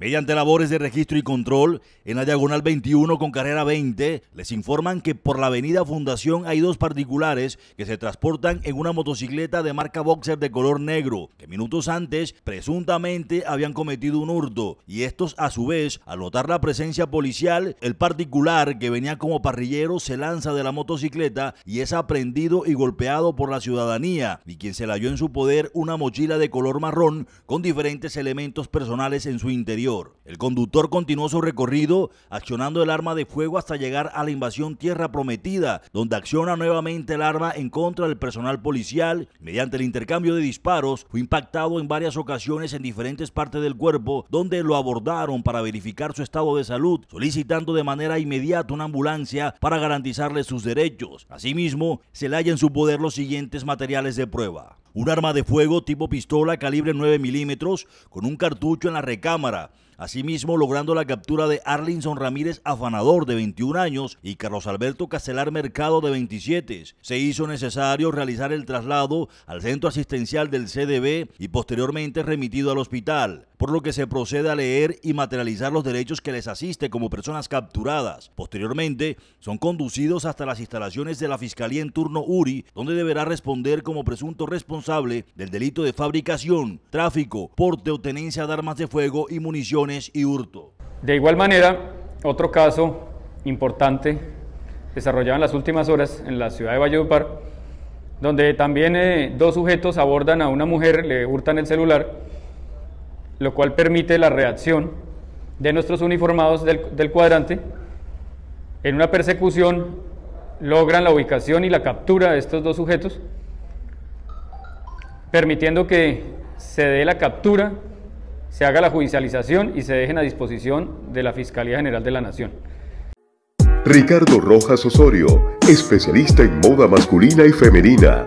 Mediante labores de registro y control, en la diagonal 21 con carrera 20, les informan que por la avenida Fundación hay dos particulares que se transportan en una motocicleta de marca Boxer de color negro, que minutos antes presuntamente habían cometido un hurto, y estos a su vez, al notar la presencia policial, el particular que venía como parrillero se lanza de la motocicleta y es aprendido y golpeado por la ciudadanía, y quien se la halló en su poder una mochila de color marrón con diferentes elementos personales en su interior. El conductor continuó su recorrido accionando el arma de fuego hasta llegar a la invasión Tierra Prometida, donde acciona nuevamente el arma en contra del personal policial. Mediante el intercambio de disparos, fue impactado en varias ocasiones en diferentes partes del cuerpo, donde lo abordaron para verificar su estado de salud, solicitando de manera inmediata una ambulancia para garantizarle sus derechos. Asimismo, se le halla en su poder los siguientes materiales de prueba un arma de fuego tipo pistola calibre 9 milímetros con un cartucho en la recámara. Asimismo, logrando la captura de Arlinson Ramírez Afanador, de 21 años, y Carlos Alberto Castelar Mercado, de 27. Se hizo necesario realizar el traslado al centro asistencial del CDB y posteriormente remitido al hospital por lo que se procede a leer y materializar los derechos que les asiste como personas capturadas. Posteriormente, son conducidos hasta las instalaciones de la Fiscalía en turno URI, donde deberá responder como presunto responsable del delito de fabricación, tráfico, porte o tenencia de armas de fuego y municiones y hurto. De igual manera, otro caso importante desarrollado en las últimas horas en la ciudad de Valledupar, donde también eh, dos sujetos abordan a una mujer, le hurtan el celular lo cual permite la reacción de nuestros uniformados del, cuadrante en una persecución logran la ubicación y la captura de estos dos sujetos, permitiendo que se dé la captura, se haga la judicialización y se dejen a disposición de la Fiscalía General de la Nación. Ricardo Rojas Osorio, especialista en moda masculina y femenina